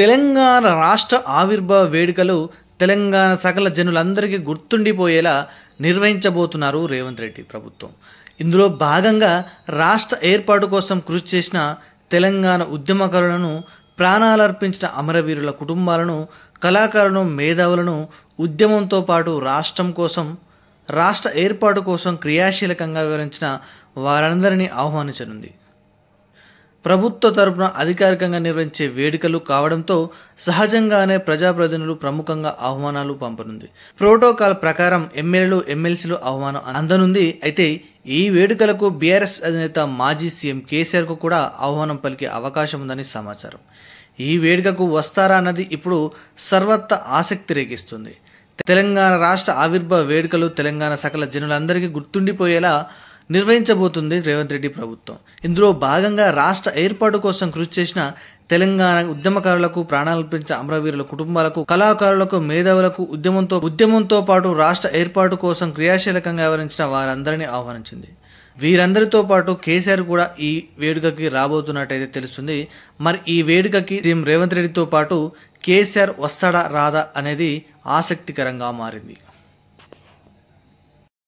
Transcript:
తెలంగాణ రాష్ట్ర ఆవిర్భావ వేడుకలు తెలంగాణ సకల జనులందరికీ గుర్తుండిపోయేలా నిర్వహించబోతున్నారు రేవంత్ రెడ్డి ప్రభుత్వం ఇందులో భాగంగా రాష్ట్ర ఏర్పాటు కోసం కృషి చేసిన తెలంగాణ ఉద్యమకారులను ప్రాణాలర్పించిన అమరవీరుల కుటుంబాలను కళాకారులను మేధావులను ఉద్యమంతో పాటు రాష్ట్రం కోసం రాష్ట్ర ఏర్పాటు కోసం క్రియాశీలకంగా వివరించిన వారందరినీ ఆహ్వానించనుంది ప్రభుత్వ తరపున అధికారికంగా నిర్వహించే వేడుకలు కావడంతో సహజంగానే ప్రజాప్రతినిధులు ప్రముఖంగా ఆహ్వానాలు పంపనుంది ప్రోటోకాల్ ప్రకారం ఎమ్మెల్యేలు ఎమ్మెల్సీలు ఆహ్వానం అందనుంది అయితే ఈ వేడుకలకు బీఆర్ఎస్ అధినేత మాజీ సీఎం కేసీఆర్కు కూడా ఆహ్వానం పలికే అవకాశం ఉందని సమాచారం ఈ వేడుకకు వస్తారా అన్నది ఇప్పుడు సర్వత్ర ఆసక్తి రేకిస్తుంది తెలంగాణ రాష్ట్ర ఆవిర్భావ వేడుకలు తెలంగాణ సకల జనులందరికీ గుర్తుండిపోయేలా నిర్వహించబోతుంది రేవంత్ రెడ్డి ప్రభుత్వం ఇందులో భాగంగా రాష్ట్ర ఏర్పాటు కోసం కృషి చేసిన తెలంగాణ ఉద్యమకారులకు ప్రాణాలర్పించిన అమరవీరుల కుటుంబాలకు కళాకారులకు మేధావులకు ఉద్యమంతో ఉద్యమంతో పాటు రాష్ట్ర ఏర్పాటు కోసం క్రియాశీలకంగా వివరించిన వారందరినీ ఆహ్వానించింది వీరందరితో పాటు కేసీఆర్ కూడా ఈ వేడుకకి రాబోతున్నట్టయితే తెలుస్తుంది మరి ఈ వేడుకకి సీఎం రేవంత్ రెడ్డితో పాటు కేసీఆర్ వస్తాడా రాదా అనేది ఆసక్తికరంగా మారింది